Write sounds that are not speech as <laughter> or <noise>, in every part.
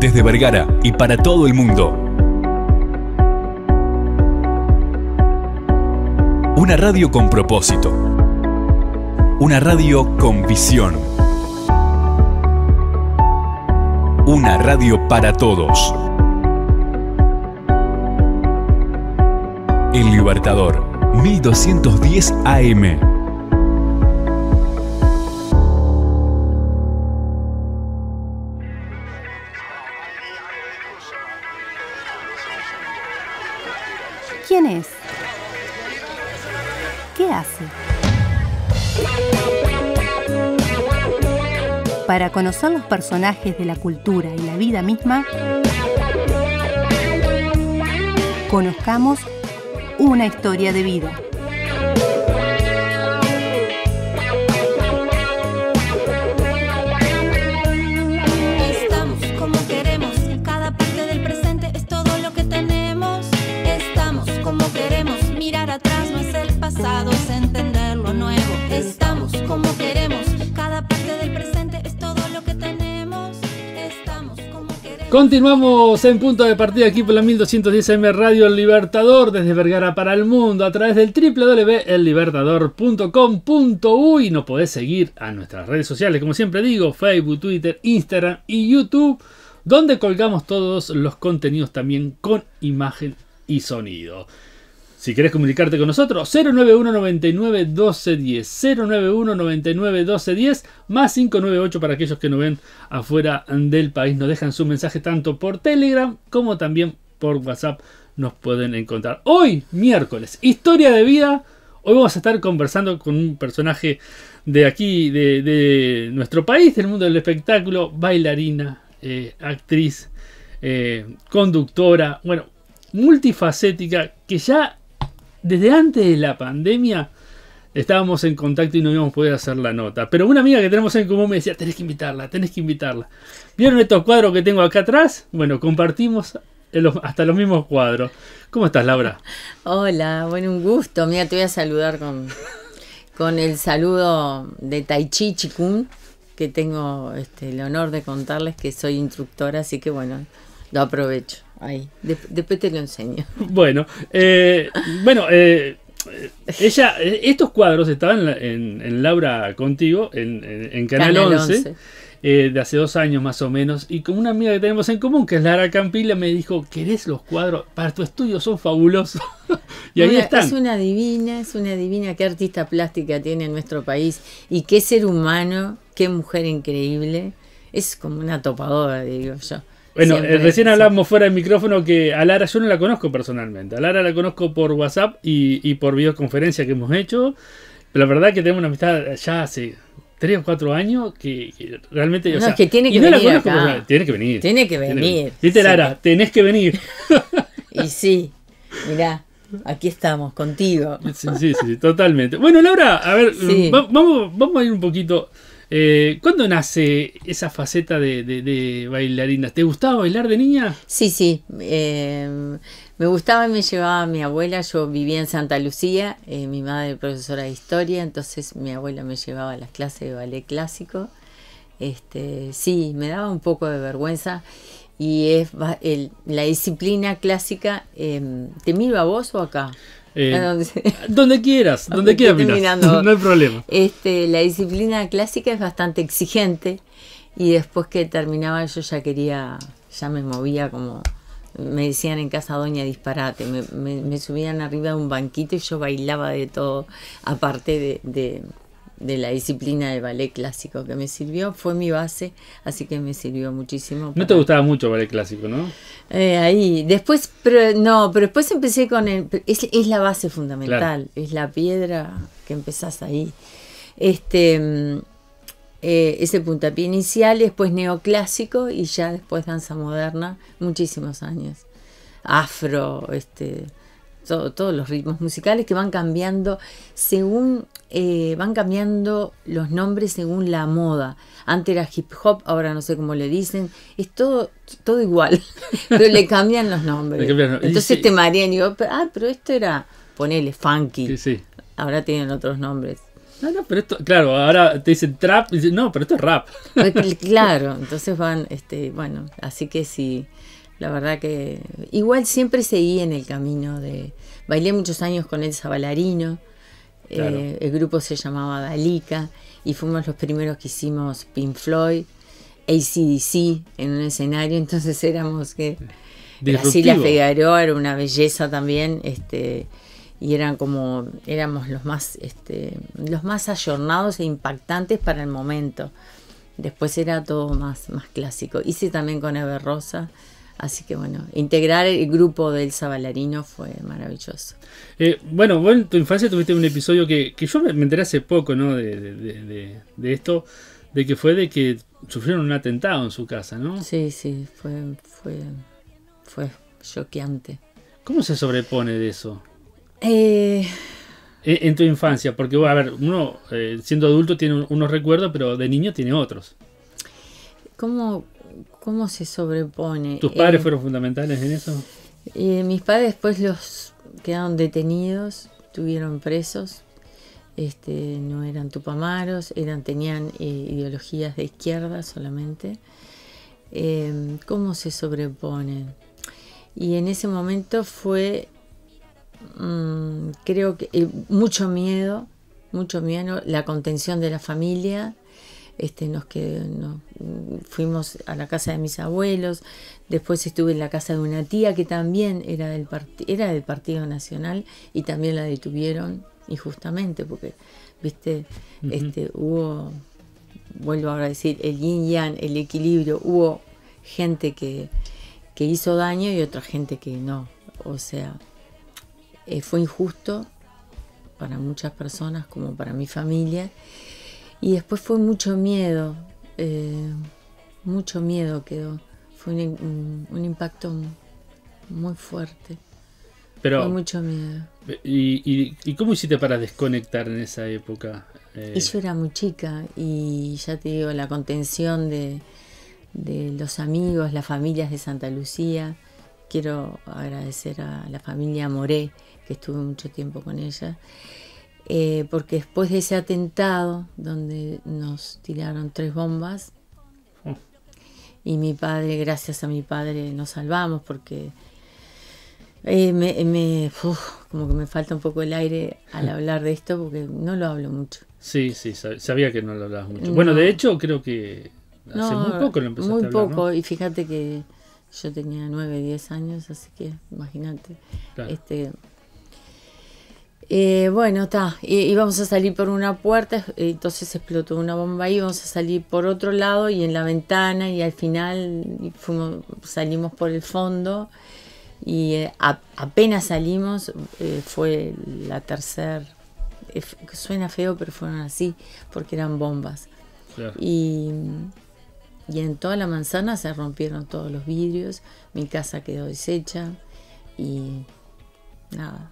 desde Vergara y para todo el mundo. Una radio con propósito. Una radio con visión. Una radio para todos. El Libertador, 1210 AM. Para conocer los personajes de la cultura y la vida misma, conozcamos una historia de vida. Continuamos en punto de partida aquí por la 1210M Radio El Libertador desde Vergara para el mundo a través del y Nos podés seguir a nuestras redes sociales, como siempre digo, Facebook, Twitter, Instagram y YouTube, donde colgamos todos los contenidos también con imagen y sonido. Si quieres comunicarte con nosotros, 091 99 091 99 más 598 para aquellos que nos ven afuera del país. Nos dejan su mensaje tanto por Telegram como también por WhatsApp. Nos pueden encontrar. Hoy, miércoles, historia de vida. Hoy vamos a estar conversando con un personaje de aquí, de, nuestro país, del mundo del espectáculo, bailarina, eh, actriz, eh, conductora, bueno, multifacética, que ya desde antes de la pandemia estábamos en contacto y no íbamos a poder hacer la nota. Pero una amiga que tenemos en común me decía, tenés que invitarla, tenés que invitarla. ¿Vieron estos cuadros que tengo acá atrás? Bueno, compartimos hasta los mismos cuadros. ¿Cómo estás, Laura? Hola, bueno, un gusto. Mira, te voy a saludar con, el saludo de Tai Chi Chikun, que tengo este, el honor de contarles que soy instructora, así que bueno, lo aprovecho ahí. después te lo enseño. <laughs> Bueno, eh, bueno, eh, eh, ella, estos cuadros estaban en, en Laura contigo, en, Canal, 11. de hace dos años más o menos, y con una amiga que tenemos en común, que es Lara Campila, me dijo, ¿querés los cuadros? Para tu estudio son fabulosos. <laughs> y ahí Es una divina, es una divina, qué artista plástica tiene en nuestro país, y qué ser humano, qué mujer increíble. Es como una topadora, digo yo. Bueno, eh, recién hablamos fuera del micrófono que a Lara yo no la conozco personalmente. A Lara la conozco por WhatsApp y, por videoconferencia que hemos hecho. la verdad que tenemos una amistad ya hace tres o cuatro años que, realmente. No, es que tiene que no venir. Acá. tiene que venir. Tiene que venir. Dite Lara, tenés que venir. y sí, mirá. Aquí estamos, contigo. Sí, sí, sí, totalmente. Bueno, Laura, a ver, vamos, vamos a ir un poquito. Eh, ¿Cuándo nace esa faceta de, de, bailarina? ¿Te gustaba bailar de niña? Sí, sí. Eh, me gustaba y me llevaba mi abuela. Yo vivía en Santa Lucía, eh, mi madre profesora de historia, entonces mi abuela me llevaba a las clases de ballet clásico. Este, sí, me daba un poco de vergüenza y es la disciplina clásica. Em, ¿Te miro a vos o acá? Eh, ah, <laughs> donde quieras, <laughs> donde quieras mirar. <laughs> no hay problema. Este, la disciplina clásica es bastante exigente y después que terminaba yo ya quería, ya me movía como me decían en casa doña disparate, me, subían arriba de un banquito y yo bailaba de todo, aparte de de la disciplina de ballet clásico que me sirvió, fue mi base, así que me sirvió muchísimo. No te gustaba mucho el ballet clásico, ¿no? Eh, ahí, después, no, pero después empecé con el... Es, la base fundamental, es la piedra que empezás ahí. Este... Mm, eh, ese puntapié inicial, después neoclásico y ya después danza moderna, muchísimos años. Afro, este, todos los ritmos musicales que van cambiando según eh, van cambiando los nombres según la moda. Antes era hip hop, ahora no sé cómo le dicen. Es todo, todo igual, <laughs> pero le cambian los nombres. Entonces te marean y ah, pero esto era, ponele, funky. Sí, Ahora tienen otros nombres. claro, ahora te dicen trap, no, pero esto es rap. Claro, entonces van, este, bueno, así que si... Sí, la verdad que igual siempre seguí en el camino de... Bailé muchos años con Elsa Balarino, eh, el grupo se llamaba Dalica y fuimos los primeros que hicimos Pink Floyd, ACDC en un escenario, entonces éramos que... Brasilia Figueroa era una belleza también, este, y eran como éramos los más este, los ayornados e impactantes para el momento. Después era todo más, más clásico. Hice también con Ever Rosa, Así que bueno, integrar el grupo del Zabalarino fue maravilloso. Eh, bueno, vos en tu infancia tuviste un episodio que, yo me enteré hace poco, ¿no? De, esto, de que fue de que sufrieron un atentado en su casa, ¿no? Sí, sí, fue, fue, fue choqueante. ¿Cómo se sobrepone de eso? Eh, en, tu infancia, porque, a ver, uno eh, siendo adulto tiene unos recuerdos, pero de niño tiene otros. ¿Cómo, cómo se sobrepone. ¿Tus padres eh, fueron fundamentales en eso? mis padres después los quedaron detenidos, tuvieron presos. Este, no eran tupamaros, eran, tenían eh, ideologías de izquierda solamente. Em, ¿Cómo se sobreponen? Y en ese momento fue, mm, creo que, eh, mucho miedo, mucho miedo, la contención de la familia, este, nos, mm, fuimos a la casa de mis abuelos, después estuve en la casa de una tía que también era del, era del Partido Nacional y también la detuvieron injustamente, porque, viste, este, hubo, vuelvo ahora a decir, el yin yang, el equilibrio, hubo gente que, hizo daño y otra gente que no. O sea, eh, fue injusto para muchas personas como para mi familia y después fue mucho miedo, eh, mucho miedo quedó. Fue un, impacto muy fuerte. Pero, fue mucho miedo. ¿y, ¿y, cómo hiciste para desconectar en esa época? Eh, yo era muy chica y ya te digo, la contención de, de los amigos, las familias de Santa Lucía. Quiero agradecer a la familia Moré, que estuve mucho tiempo con ella. Eh, porque después de ese atentado donde nos tiraron tres bombas, mm. y mi padre, gracias a mi padre, nos salvamos porque eh, me, como que me falta un poco el aire al mm. hablar de esto porque no lo hablo mucho. Sí, sí, sabía que no lo hablabas mucho. Bueno, de hecho creo que hace muy poco lo empezaste muy a poco, y fíjate que yo tenía 9, diez años, así que imagínate. Este, eh, bueno, está, íbamos a salir por una puerta, entonces explotó una bomba ahí, íbamos a salir por otro lado y en la ventana y al final salimos por el fondo y eh, apenas salimos eh, fue la tercera, suena feo pero fueron así porque eran bombas. Y, y en toda la manzana se rompieron todos los vidrios, mi casa quedó deshecha y nada,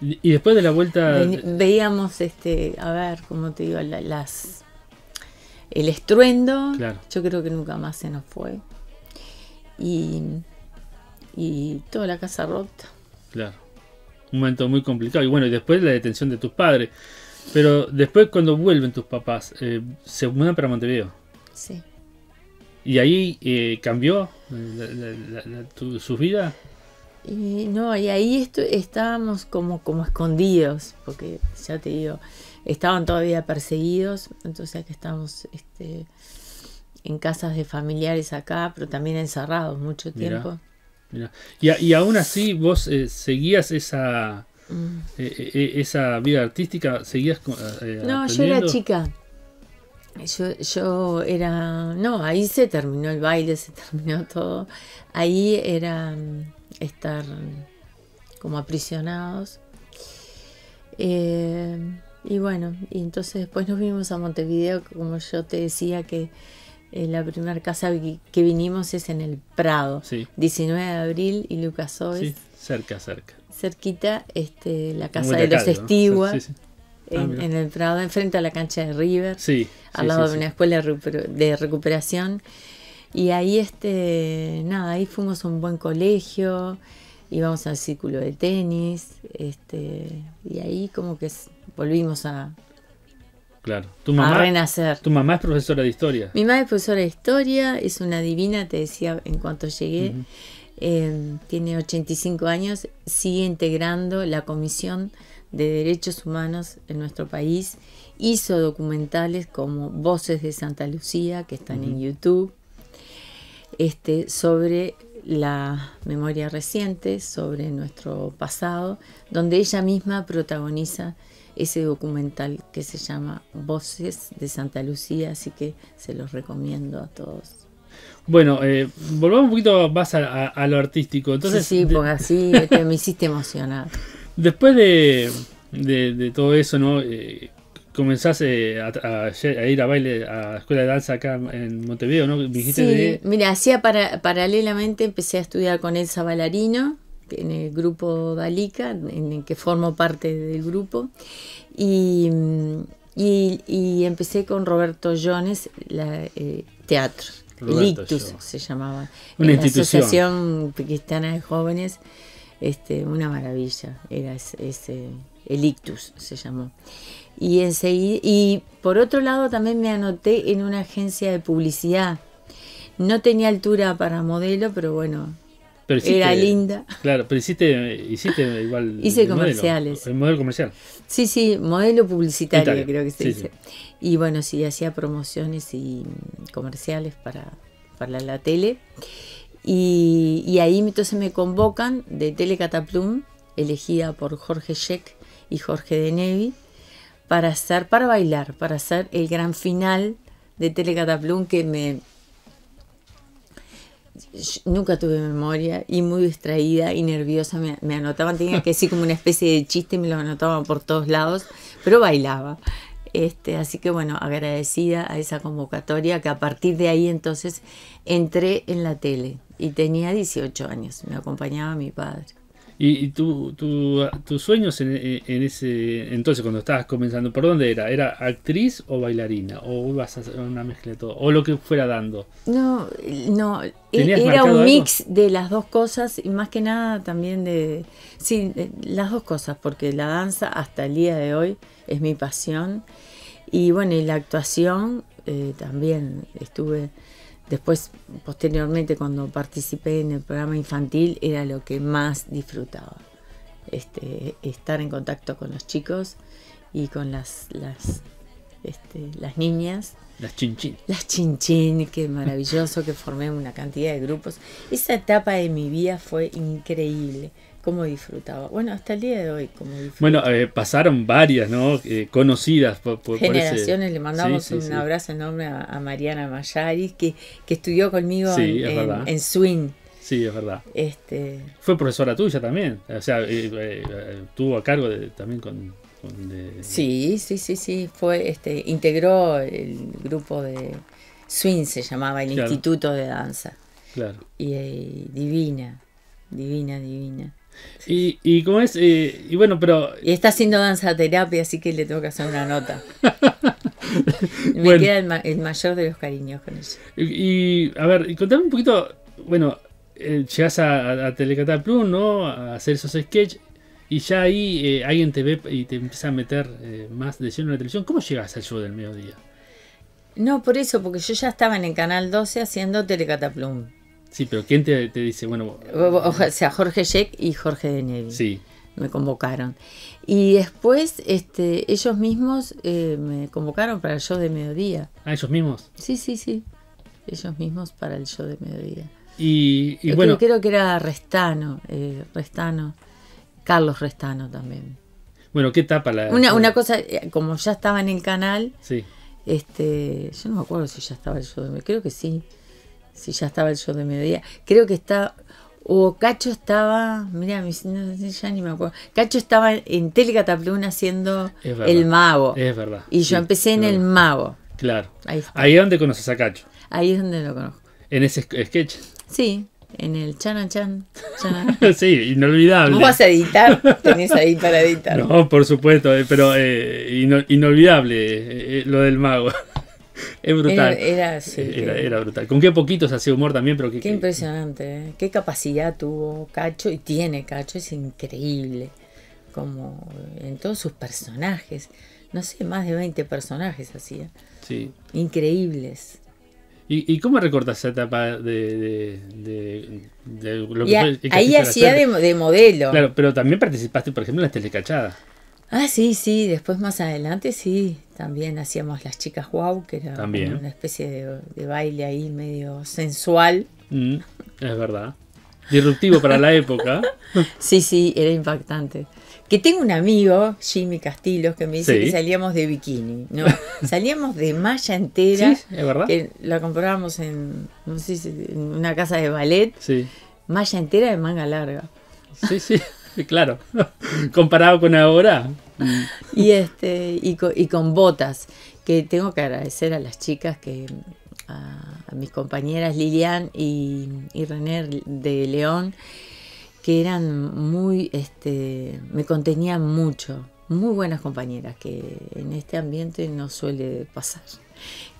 y después de la vuelta. Veíamos, este, a ver, como te digo, El estruendo. Yo creo que nunca más se nos fue. Y. Y toda la casa rota. Claro. Un momento muy complicado. Y bueno, y después la detención de tus padres. Pero después, cuando vuelven tus papás, eh, se mudan para Montevideo. Sí. ¿Y ahí eh, cambió eh, su vida? Y no, y ahí estábamos como, como escondidos, porque ya te digo, estaban todavía perseguidos, entonces que estábamos este, en casas de familiares acá, pero también encerrados mucho tiempo. Y, y, aún así vos eh, seguías esa, mm. eh, eh, esa vida artística, seguías... no, yo era chica. Yo, yo era... No, ahí se terminó el baile, <laughs> se terminó todo. Ahí era... Mm, estar como aprisionados. Eh, y bueno, y entonces después nos vimos a Montevideo, como yo te decía que eh, la primera casa que vinimos es en el Prado, 19 de abril y Lucas hoy Sí, cerca, cerca. Cerquita, este, la casa de, los Estiguas. Ah, en, en, el Prado, enfrente a la cancha de River, al lado de una escuela de recuperación. Y ahí, este, nada, ahí fuimos a un buen colegio, íbamos al círculo de tenis, este, y ahí como que volvimos a, Claro. Tu mamá, renacer. Tu mamá es profesora de historia. Mi mamá es profesora de historia, es una divina, te decía en cuanto llegué. Eh, tiene 85 años, sigue integrando la Comisión de Derechos Humanos en nuestro país. Hizo documentales como Voces de Santa Lucía, que están en YouTube este, sobre la memoria reciente, sobre nuestro pasado, donde ella misma protagoniza ese documental que se llama Voces de Santa Lucía, así que se los recomiendo a todos. Bueno, eh, volvamos un poquito más a, lo artístico. Entonces, sí, sí así <laughs> este, me hiciste emocionar. Después de, todo eso, ¿no? Eh, comenzás a, ir a baile a escuela de danza acá en Montevideo, ¿no? sí, mira, hacía para, paralelamente empecé a estudiar con Elsa Ballarino en el grupo Dalica, en el que formo parte del grupo, y, mm, y, empecé con Roberto Jones, la, eh, teatro, elictus se llamaba, una institución. Asociación cristiana de Jóvenes, este, una maravilla, era ese, ese el Ictus se llamó. Y, enseguida, y por otro lado también me anoté en una agencia de publicidad. No tenía altura para modelo, pero bueno, era linda. Claro, pero hiciste, hiciste igual. <laughs> Hice comerciales. Modelo, el modelo comercial. Sí, sí, modelo publicitario creo que se dice. Y bueno, sí, hacía promociones y comerciales para, la tele. Y, ahí entonces me convocan de Telecataplum elegida por Jorge Sheck y Jorge de para hacer, para bailar, para hacer el gran final de Telecataplum que me... Nunca tuve memoria y muy distraída y nerviosa me, anotaban, tenía que decir como una especie de chiste, me lo anotaban por todos lados, pero bailaba. Este, así que bueno, agradecida a esa convocatoria que a partir de ahí entonces entré en la tele y tenía 18 años, me acompañaba mi padre. Y, y tu, tus sueños en, ese entonces, cuando estabas comenzando, ¿por dónde era? ¿Era actriz o bailarina? ¿O ibas a hacer una mezcla de todo? ¿O lo que fuera dando? No, no, e- era un mix de las dos cosas y más que nada también de... Sí, las dos cosas, porque la danza hasta el día de hoy es mi pasión. Y bueno, y la actuación eh, también estuve Después, posteriormente, cuando participé en el programa infantil, era lo que más disfrutaba. Este, estar en contacto con los chicos y con este, las, niñas. Las chinchín. Las chinchín, qué maravilloso que formé una cantidad de grupos. Esa etapa de mi vida fue increíble cómo disfrutaba. Bueno, hasta el día de hoy, Bueno, eh, pasaron varias, ¿no? Eh, conocidas por, Generaciones, le mandamos un abrazo enorme a, Mariana Mayaris, que, que estudió conmigo en, Swin Swing. Sí, es verdad. Este... Fue profesora tuya también, o sea, eh, tuvo a cargo de, también con... Sí, sí, sí, sí, fue, este, integró el grupo de Swing, se llamaba, el Instituto de Danza. Claro. Y divina, divina, divina. Y, y cómo es, eh, y bueno, pero... está haciendo danza terapia, así que le tengo que hacer una nota. <laughs> Me queda el, mayor de los cariños con eso Y, a ver, contame un poquito, bueno, eh, llegas a, Telecataplum ¿no? A hacer esos sketches. Y ya ahí eh, alguien te ve y te empieza a meter más de lleno en la televisión. ¿Cómo llegas al show del mediodía? No, por eso, porque yo ya estaba en el Canal 12 haciendo Telecataplum. Sí, pero ¿quién te, dice? Bueno, o, sea, Jorge Sheck y Jorge de Sí. Me convocaron. Y después este, ellos mismos eh, me convocaron para el show de mediodía. A ah, ellos mismos? Sí, sí, sí. Ellos mismos para el show de mediodía. Y, este, bueno. Creo, que era Restano, eh, Restano, Carlos Restano también. Bueno, ¿qué tapa la.? Una, cosa, eh, como ya estaba en el canal. Sí. Este, yo no me acuerdo si ya estaba el show de mediodía, creo que sí si ya estaba el show de mediodía. Creo que está, o Cacho estaba, mira, ya ni me acuerdo. Cacho estaba en Telecataplún haciendo el mago. Es verdad. Y yo empecé en el mago. Claro. Ahí, es donde conoces a Cacho. Ahí es donde lo conozco. En ese sketch. Sí, en el chanachan, <laughs> Chan. sí, inolvidable. cómo vas a editar? Tenés ahí para editar. <laughs> No, por supuesto, eh, pero eh, inolvidable eh, lo del mago es brutal. Eh, era, brutal. Con qué poquitos hacía humor también, pero qué. impresionante, ¿eh? qué capacidad tuvo Cacho y tiene Cacho, es increíble. Como en todos sus personajes, no sé, más de 20 personajes hacía. ¿eh? Sí. Increíbles. ¿Y, cómo recortas esa etapa de, Ahí hacía de, modelo. Claro, pero también participaste, por ejemplo, en las telecachadas. Ah, sí, sí, después más adelante sí, también hacíamos las chicas wow, que era una especie de, baile ahí medio sensual. Mm, es verdad. Disruptivo para la época. <laughs> sí, sí, era impactante. Que tengo un amigo, Jimmy Castillos, que me dice que salíamos de bikini. No, <laughs> salíamos de malla entera. Sí, es verdad. Que la comprábamos en, no sé, en una casa de ballet. Sí. Malla entera de manga larga. Sí, sí, <laughs> claro. Comparado con ahora, <laughs> y, este, y, con, y con botas, que tengo que agradecer a las chicas que, a, mis compañeras Lilian y, y, René de León, que eran muy, este, me contenían mucho, muy buenas compañeras, que en este ambiente no suele pasar.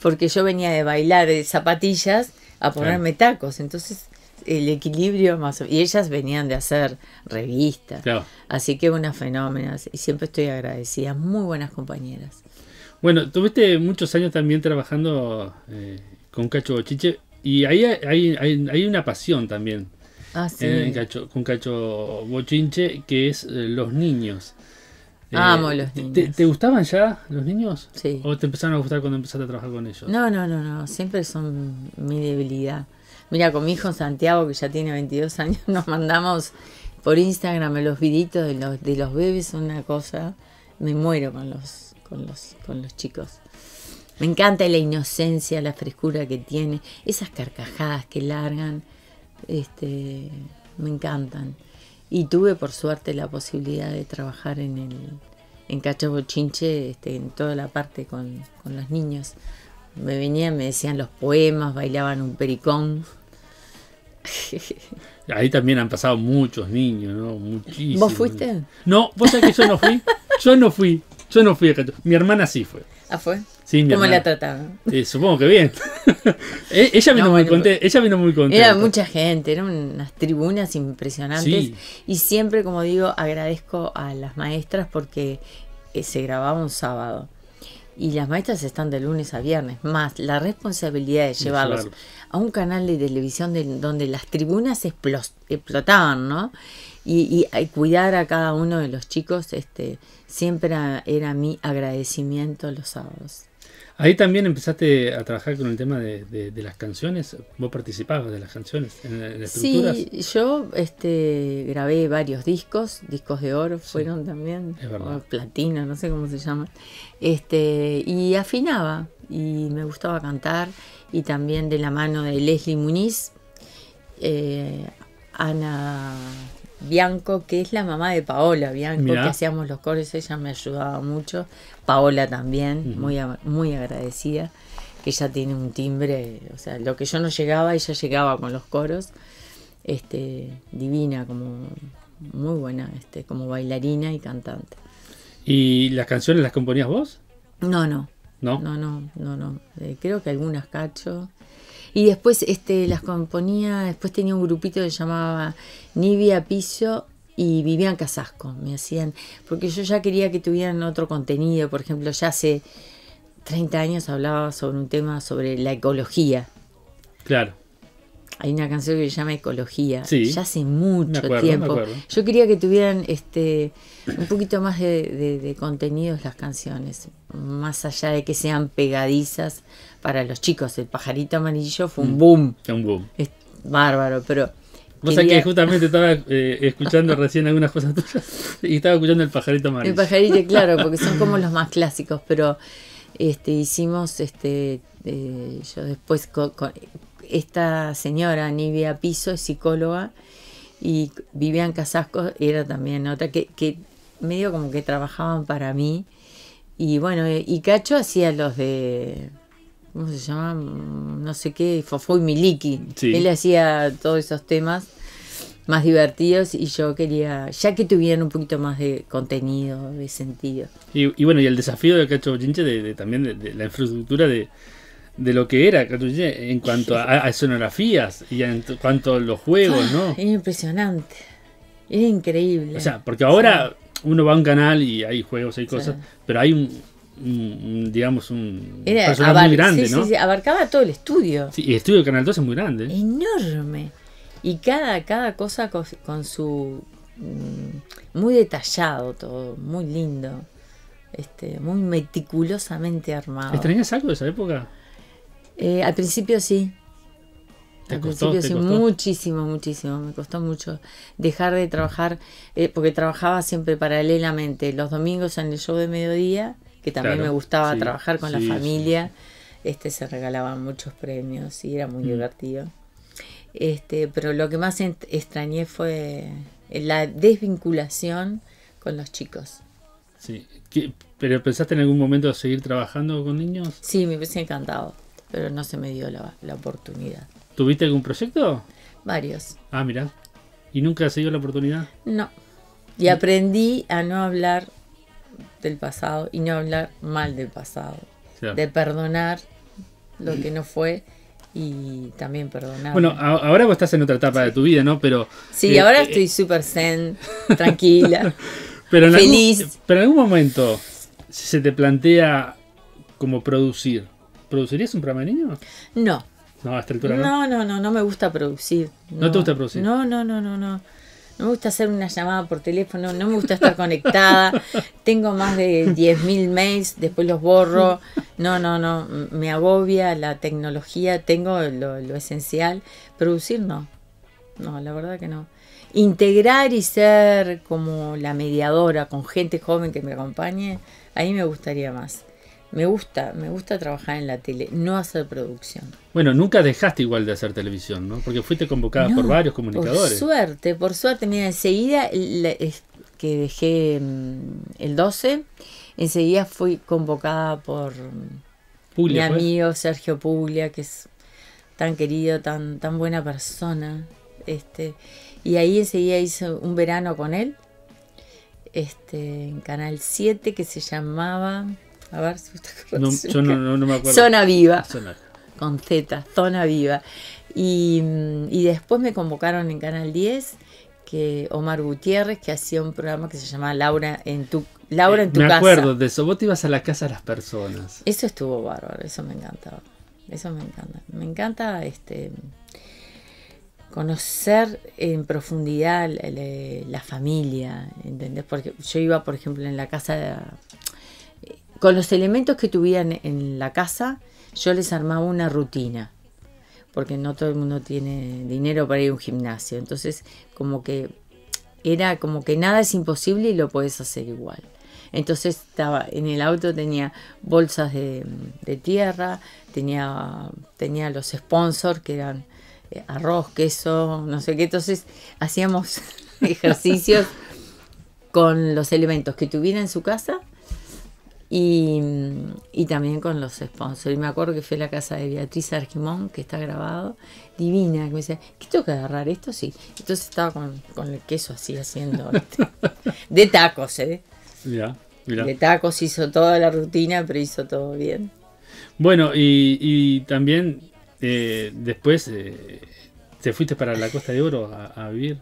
Porque yo venía de bailar de zapatillas a ponerme tacos, entonces el equilibrio más y ellas venían de hacer revistas así que unas fenómenas y siempre estoy agradecida muy buenas compañeras bueno tuviste muchos años también trabajando eh, con Cacho Bochiche y ahí hay, hay, una pasión también ah, con Cacho Bochinche que es eh, los niños eh, Amo los niños. ¿te, gustaban ya los niños? ¿O te empezaron a gustar cuando empezaste a trabajar con ellos? No, no, no, no. Siempre son mi debilidad. Mira, con mi hijo Santiago, que ya tiene 22 años, <laughs> nos mandamos por Instagram los viditos de los, de los bebés, una cosa. Me muero con los, con los, con los chicos. Me encanta la inocencia, la frescura que tiene, esas carcajadas que largan, este, me encantan. Y tuve por suerte la posibilidad de trabajar en el en Chinche, este, en toda la parte con los niños me venían, me decían los poemas, bailaban un pericón. <laughs> Ahí también han pasado muchos niños, ¿no? Muchísimos. ¿Vos fuiste? No, vos sabés que yo no fui. <laughs> Yo no fui. Yo no fui. Mi hermana sí fue. ¿Ah, fue? Sí, mi ¿Cómo la trataban? Eh, supongo que bien. <laughs> Eh, ella, vino muy ella muy Era mucha gente, eran unas tribunas impresionantes. Y siempre, como digo, agradezco a las maestras porque eh, se grababa un sábado. Y las maestras están de lunes a viernes, más la responsabilidad de llevarlos a un canal de televisión donde las tribunas explotaban, ¿no? Y, cuidar a cada uno de los chicos, este, siempre era mi agradecimiento los sábados. Ahí también empezaste a trabajar con el tema de, las canciones. ¿Vos participabas de las canciones en, las estructuras? Sí, yo este, grabé varios discos, discos de oro fueron también, o platino, no sé cómo se llama, Este, y afinaba y me gustaba cantar y también de la mano de Leslie Muniz, eh, Ana Bianco, que es la mamá de Paola Bianco, que hacíamos los coros, ella me ayudaba mucho. Paola también, muy, muy agradecida, que ella tiene un timbre, o sea, lo que yo no llegaba, ella llegaba con los coros. Este, divina, como muy buena, este, como bailarina y cantante. ¿Y las canciones las componías vos? No, no. No, no, no, no. no. Eh, creo que algunas cacho. Y después este, las componía, después tenía un grupito que llamaba Nivia Piso y Vivian Casasco, me hacían, porque yo ya quería que tuvieran otro contenido, por ejemplo, ya hace 30 años hablaba sobre un tema sobre la ecología. Claro. Hay una canción que se llama Ecología. Ya hace mucho tiempo. Yo quería que tuvieran este un poquito más de, de contenidos las canciones, más allá de que sean pegadizas para los chicos, el pajarito amarillo fue un mm. boom. Un boom. Es bárbaro, pero... Cosa que justamente estaba eh, escuchando <laughs> recién algunas cosas tuyas y estaba escuchando el pajarito amarillo. El pajarito, claro, porque son como los más clásicos, pero este, hicimos, este, eh, yo después con, esta señora, Nivia Piso, es psicóloga, y Vivian Casasco era también otra que, que medio como que trabajaban para mí. Y bueno, y Cacho hacía los de ¿cómo se llama? Mm, no sé qué, Fofoy y Miliki. Él hacía todos esos temas más divertidos y yo quería, ya que tuvieran un poquito más de contenido, de sentido. Y, bueno, y el desafío de Cacho Bochinche de, también de, la infraestructura de, lo que era Cacho en cuanto a, escenografías y en cuanto a los juegos, ah, ¿no? Es impresionante, es increíble. O sea, porque ahora uno va a un canal y hay juegos, y cosas, pero hay un digamos, un muy grande, abarcaba todo el estudio. Sí, el estudio de Canal 2 es muy grande. Enorme. Y cada, cada cosa con, su... Mm, muy detallado todo, muy lindo. Este, muy meticulosamente armado. ¿Extrañas algo de esa época? Eh, al principio sí. Al principio muchísimo, muchísimo. Me costó mucho dejar de trabajar, eh, porque trabajaba siempre paralelamente, los domingos en el show de mediodía que también me gustaba trabajar con la familia. este se regalaban muchos premios y era muy mm. divertido. Este, pero lo que más extrañé fue eh, la desvinculación con los chicos. Sí. ¿Pero pensaste en algún momento seguir trabajando con niños? Sí, me hubiese encantado, pero no se me dio la, la oportunidad. ¿Tuviste algún proyecto? Varios. Ah, mira. ¿Y nunca se dio la oportunidad? No. Y aprendí a no hablar del pasado y no hablar mal del pasado, de perdonar lo que no fue y también perdonar. Bueno, ahora vos estás en otra etapa de tu vida, ¿no? Pero Sí, eh, ahora eh, estoy súper zen, <laughs> tranquila, <laughs> pero feliz. pero en algún momento se te plantea como producir. ¿Producirías un programa de niños? No. No, no. No, no, no, me gusta producir. No. te gusta producir? No, no, no, no, no. No me gusta hacer una llamada por teléfono, no me gusta estar conectada. <laughs> Tengo más de 10.000 mails, después los borro. No, no, no, me agobia la tecnología, tengo lo, esencial. Producir no, no, la verdad que no. Integrar y ser como la mediadora con gente joven que me acompañe, ahí me gustaría más. Me gusta, me gusta trabajar en la tele, no hacer producción. Bueno, nunca dejaste igual de hacer televisión, ¿no? Porque fuiste convocada por varios comunicadores. Por suerte, por suerte. Mira, enseguida que dejé mm, el 12, enseguida fui convocada por mm, mi pues. amigo Sergio Puglia, que es tan querido, tan, tan buena persona. Este, y ahí enseguida hice un verano con él, este, en Canal 7, que se llamaba a ver si yo no, me acuerdo. Zona Viva. Con Z, Zona Viva. Y, después me convocaron en Canal 10 que Omar Gutiérrez, que hacía un programa que se llamaba Laura en tu, Laura eh, en tu casa. Me acuerdo de eso. Vos te ibas a la casa de las personas. Eso estuvo bárbaro. Eso me encantaba. Eso me encanta. Me encanta este conocer en profundidad eh, la familia, ¿entendés? Porque yo iba, por ejemplo, en la casa de, con los elementos que tuvieran en la casa, yo les armaba una rutina, porque no todo el mundo tiene dinero para ir a un gimnasio. Entonces, como que era como que nada es imposible y lo puedes hacer igual. Entonces estaba en el auto tenía bolsas de, tierra, tenía, tenía los sponsors que eran eh, arroz, queso, no sé qué. Entonces hacíamos <laughs> ejercicios con los elementos que tuviera en su casa y, y, también con los sponsors. Y me acuerdo que fue la casa de Beatriz Argimón, que está grabado, divina, que me decía, ¿qué tengo que agarrar esto? Sí. Entonces estaba con, el queso así haciendo. <laughs> de tacos, ¿eh? ya mira De tacos hizo toda la rutina, pero hizo todo bien. Bueno, y, también eh, después eh, te fuiste para la Costa de Oro a vivir.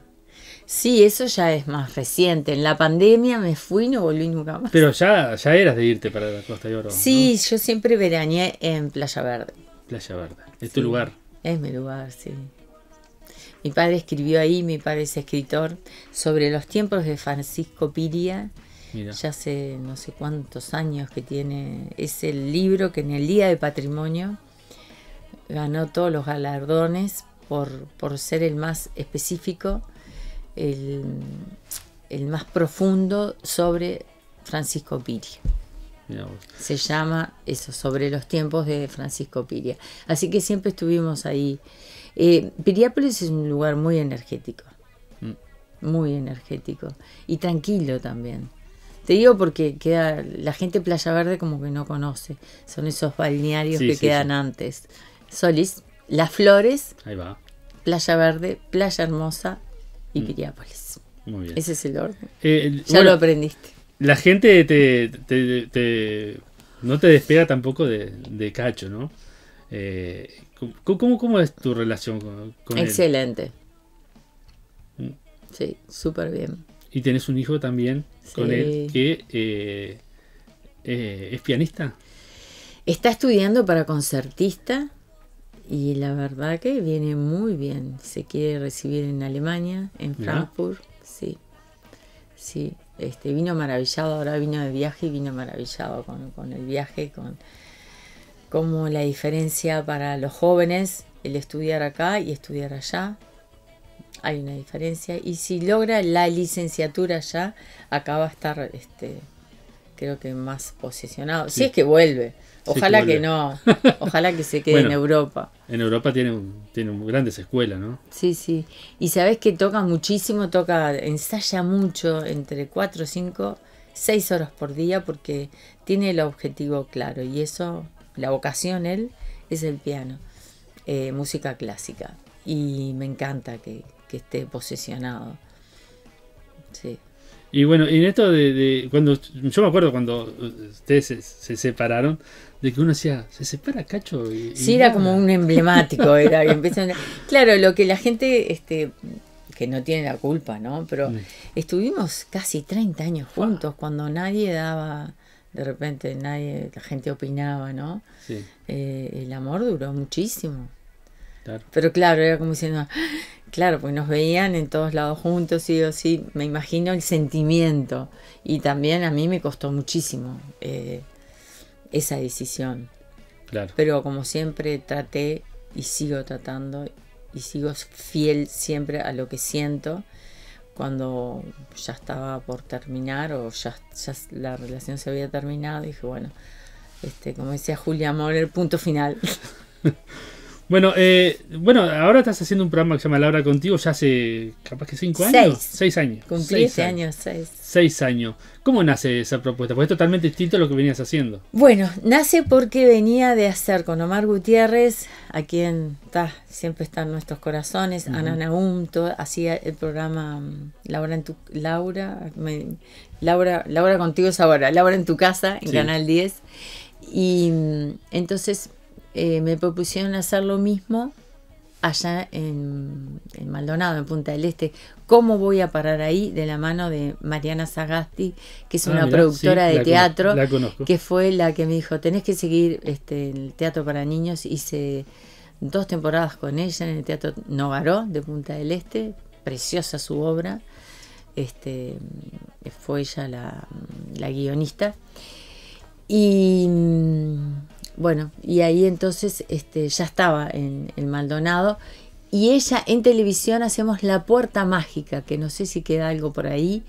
Sí, eso ya es más reciente. En la pandemia me fui y no volví nunca más. Pero ya, ya eras de irte para la Costa de Oro. Sí, yo siempre veraneé en Playa Verde. Playa Verde, es tu lugar. Es mi lugar, sí. Mi padre escribió ahí, mi padre es escritor, sobre los tiempos de Francisco Piria. Ya hace no sé cuántos años que tiene. Es el libro que en el Día de Patrimonio ganó todos los galardones por, por ser el más específico el, más profundo sobre Francisco Piria. Se llama eso, sobre los tiempos de Francisco Piria. Así que siempre estuvimos ahí. Eh, Piriápolis es un lugar muy energético, mm. muy energético y tranquilo también. Te digo porque queda la gente Playa Verde como que no conoce. Son esos balnearios que quedan antes. Solís, Las Flores, Playa Verde, Playa Hermosa, y mm. Piriápolis. Muy bien. Ese es el orden. Eh, ya lo aprendiste. La gente te, te, no te despega tampoco de, Cacho, ¿no? Eh, ¿cómo, es tu relación con, Excelente. él? Excelente. Mm. Sí, súper bien. Y tienes un hijo también con él que eh, es pianista. Está estudiando para concertista y la verdad que viene muy bien. Se quiere recibir en Alemania, en Frankfurt, sí. Sí, este, vino maravillado, ahora vino de viaje y vino maravillado con, el viaje, con como la diferencia para los jóvenes, el estudiar acá y estudiar allá, hay una diferencia. Y si logra la licenciatura allá, acá va a estar, este, creo que más posicionado, si es que vuelve. Ojalá que, no, <laughs> ojalá que se quede en Europa. En Europa tiene, tiene grandes escuelas, ¿no? Sí, sí. Y sabes que toca muchísimo, toca, ensaya mucho, entre 4, 5, 6 horas por día, porque tiene el objetivo claro. Y eso, la vocación él, es el piano, eh, música clásica. Y me encanta que, esté posesionado. Sí. Y bueno, en esto de, cuando yo me acuerdo cuando ustedes se separaron, de que uno decía, se separa Cacho. Y, sí, era como un emblemático, <laughs> era. claro, lo que la gente, este, que no tiene la culpa, ¿no? Pero estuvimos casi 30 años juntos, cuando nadie daba, de repente nadie, la gente opinaba, ¿no? Sí. Eh, el amor duró muchísimo. Claro. Pero claro, era como diciendo, ah, claro, pues nos veían en todos lados juntos, y o sí, me imagino el sentimiento. Y también a mí me costó muchísimo. Eh, esa decisión. Pero como siempre traté y sigo tratando y sigo fiel siempre a lo que siento cuando ya estaba por terminar o ya, la relación se había terminado, dije, bueno, este, como decía Julia el punto final. <laughs> Bueno, eh, bueno, ahora estás haciendo un programa que se llama Laura Contigo ya hace capaz que cinco años. Seis. años. con seis años, seis. Seis años. ¿Cómo nace esa propuesta? Porque es totalmente distinto a lo que venías haciendo. Bueno, nace porque venía de hacer con Omar Gutiérrez, a quien está, siempre están nuestros corazones, Ana Ana hacía el programa mm, Laura en tu Laura, Laura, Laura contigo es ahora, Laura en tu casa, en Canal 10. Y mm, entonces eh, me propusieron hacer lo mismo allá en, Maldonado, en Punta del Este. ¿Cómo voy a parar ahí de la mano de Mariana Sagasti, que es ah, una productora de teatro, que fue la que me dijo, tenés que seguir este, el teatro para niños? Hice dos temporadas con ella en el Teatro Novaró de Punta del Este, preciosa su obra. Este, fue ella la, la guionista. Y bueno, y ahí entonces este, ya estaba en, el Maldonado. Y ella en televisión hacemos La Puerta Mágica, que no sé si queda algo por ahí,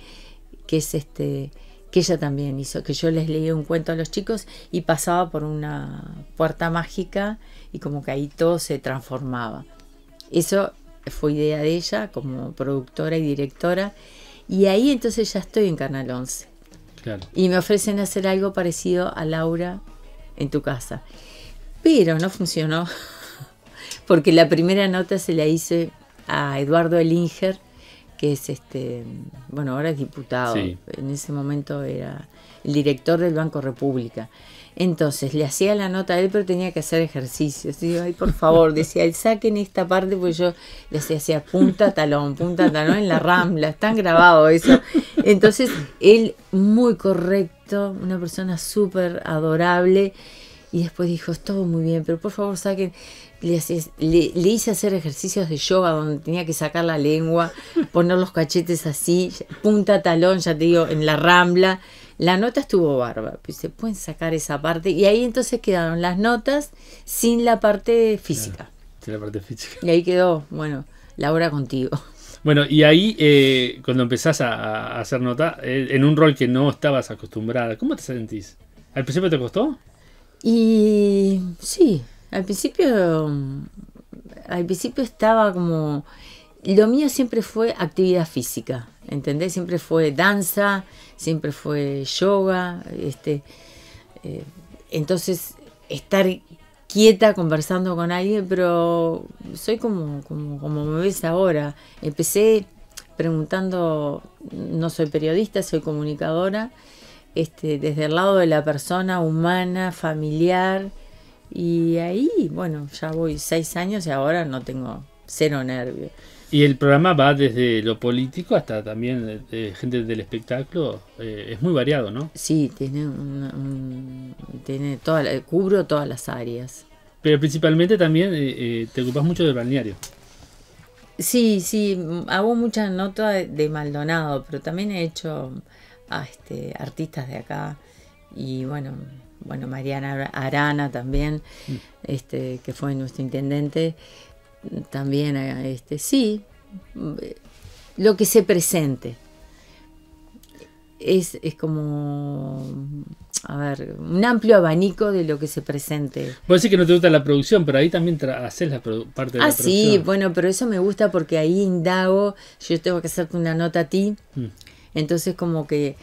que es este que ella también hizo, que yo les leía un cuento a los chicos y pasaba por una puerta mágica y como que ahí todo se transformaba. Eso fue idea de ella como productora y directora y ahí entonces ya estoy en Canal 11. Y me ofrecen hacer algo parecido a Laura en tu casa. Pero no funcionó <laughs> porque la primera nota se la hice a Eduardo Elinger, que es este, bueno, ahora es diputado, en ese momento era el director del Banco República. Entonces le hacía la nota a él, pero tenía que hacer ejercicios. Y ay, por favor, <laughs> decía, saquen esta parte, porque yo le hacía punta talón, punta talón en la rambla, Están grabado eso. Entonces él, muy correcto una persona súper adorable. Y después dijo, todo muy bien, pero por favor saquen. Le, hice hacer ejercicios de yoga donde tenía que sacar la lengua, <laughs> poner los cachetes así, punta talón, ya te digo, en la rambla. La nota estuvo barba pues, se pueden sacar esa parte. Y ahí entonces quedaron las notas sin la parte física. sin la parte física. Y ahí quedó, bueno, la hora contigo. Bueno, y ahí eh, cuando empezás a, hacer nota, eh, en un rol que no estabas acostumbrada, ¿cómo te sentís? ¿Al principio te costó? Y sí, al principio, mm, al principio estaba como, lo mío siempre fue actividad física, ¿entendés? Siempre fue danza, siempre fue yoga, este, eh, entonces estar quieta conversando con alguien, pero soy como, como, me ves ahora. Empecé preguntando, no soy periodista, soy comunicadora, este, desde el lado de la persona humana, familiar, y ahí, bueno, ya voy seis años y ahora no tengo cero nervios. Y el programa va desde lo político hasta también gente del espectáculo. Eh, es muy variado, ¿no? Sí, tiene, tiene toda cubro todas las áreas. Pero principalmente también eh, eh, te ocupas mucho del balneario. Sí, sí, hago muchas notas de Maldonado, pero también he hecho a ah, este, artistas de acá y bueno, bueno Mariana Arana también, mm. este, que fue nuestro intendente también eh, este sí lo que se presente es, es como a ver un amplio abanico de lo que se presente vos sí que no te gusta la producción pero ahí también haces la parte de ah, la sí bueno pero eso me gusta porque ahí indago yo tengo que hacerte una nota a ti mm. entonces como que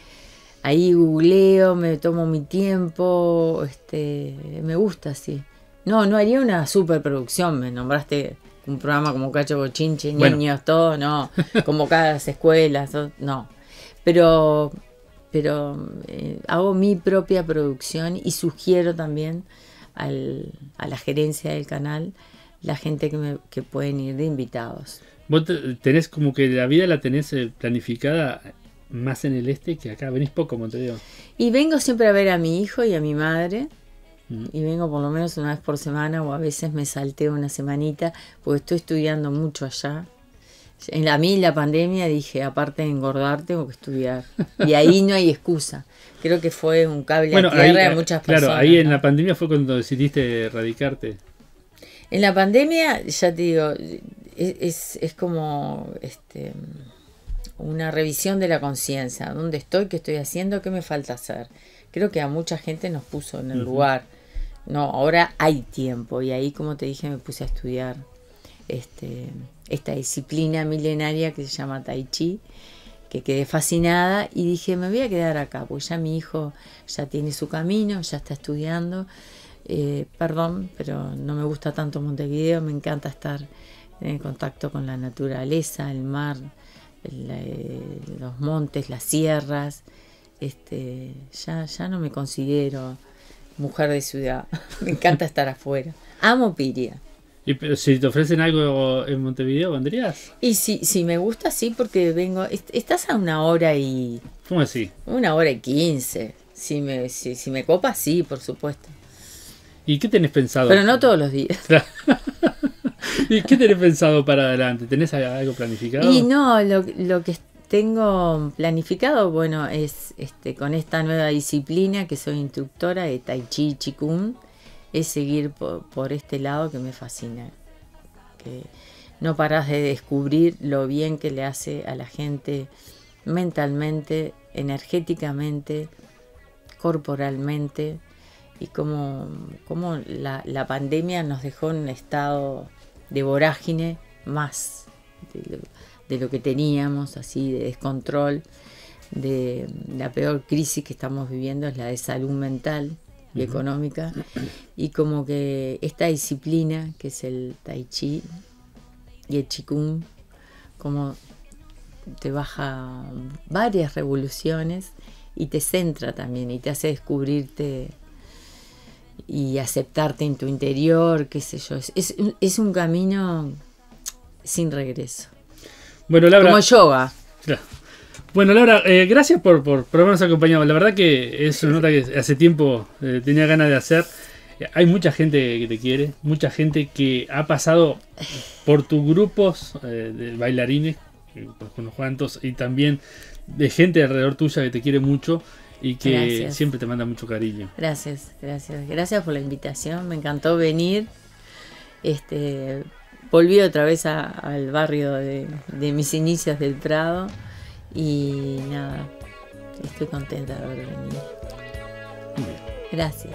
ahí googleo me tomo mi tiempo este me gusta sí no no haría una superproducción me nombraste un programa como Cacho Bochinche, niños, todo, no, <laughs> convocadas escuelas, no. Pero, pero eh, hago mi propia producción y sugiero también al, a la gerencia del canal la gente que, que pueden ir de invitados. Vos tenés como que la vida la tenés eh, planificada más en el este que acá, venís poco, digo Y vengo siempre a ver a mi hijo y a mi madre y vengo por lo menos una vez por semana o a veces me salteo una semanita porque estoy estudiando mucho allá. En la, a mí la pandemia dije, aparte de engordar, tengo que estudiar. Y ahí no hay excusa. Creo que fue un cable bueno, a de eh, muchas personas. Claro, ahí en la pandemia fue cuando decidiste radicarte. En la pandemia, ya te digo, es, como este, una revisión de la conciencia. ¿Dónde estoy? ¿Qué estoy haciendo? ¿Qué me falta hacer? Creo que a mucha gente nos puso en el lugar no, ahora hay tiempo y ahí, como te dije, me puse a estudiar este, esta disciplina milenaria que se llama Tai Chi, que quedé fascinada y dije, me voy a quedar acá, porque ya mi hijo ya tiene su camino, ya está estudiando. Eh, perdón, pero no me gusta tanto Montevideo, me encanta estar en contacto con la naturaleza, el mar, eh, los montes, las sierras. Este, ya, ya no me considero mujer de ciudad. <laughs> Me encanta estar afuera. Amo Piria. ¿Y pero si te ofrecen algo en Montevideo, vendrías? Y si, si me gusta, sí, porque vengo. estás a una hora y. ¿Cómo así? Una hora y quince. Si me, si, si me copa, sí, por supuesto. ¿Y qué tenés pensado? Pero no todos los días. <laughs> ¿Y qué tenés pensado para adelante? ¿Tenés algo planificado? Y no, lo, lo que tengo planificado, bueno, es este, con esta nueva disciplina que soy instructora de Tai Chi Chi Kung, es seguir por, este lado que me fascina. Que no paras de descubrir lo bien que le hace a la gente mentalmente, energéticamente, corporalmente y cómo, la, pandemia nos dejó en un estado de vorágine más de lo que teníamos, así de descontrol, de la peor crisis que estamos viviendo es la de salud mental y económica, y como que esta disciplina que es el tai chi y el chikung, como te baja varias revoluciones y te centra también y te hace descubrirte y aceptarte en tu interior, qué sé yo. es un camino sin regreso. Bueno, Laura. Como Bueno, Laura, eh, gracias por, por, por, habernos acompañado. La verdad que es una nota que hace tiempo eh, tenía ganas de hacer. Hay mucha gente que te quiere, mucha gente que ha pasado por tus grupos eh, de bailarines, pues, con los cuantos, y también de gente alrededor tuya que te quiere mucho y que siempre te manda mucho cariño. Gracias, gracias. Gracias por la invitación, me encantó venir. Este, volví otra vez al barrio de, de, mis inicios del Prado y nada, estoy contenta de haber venido. Gracias.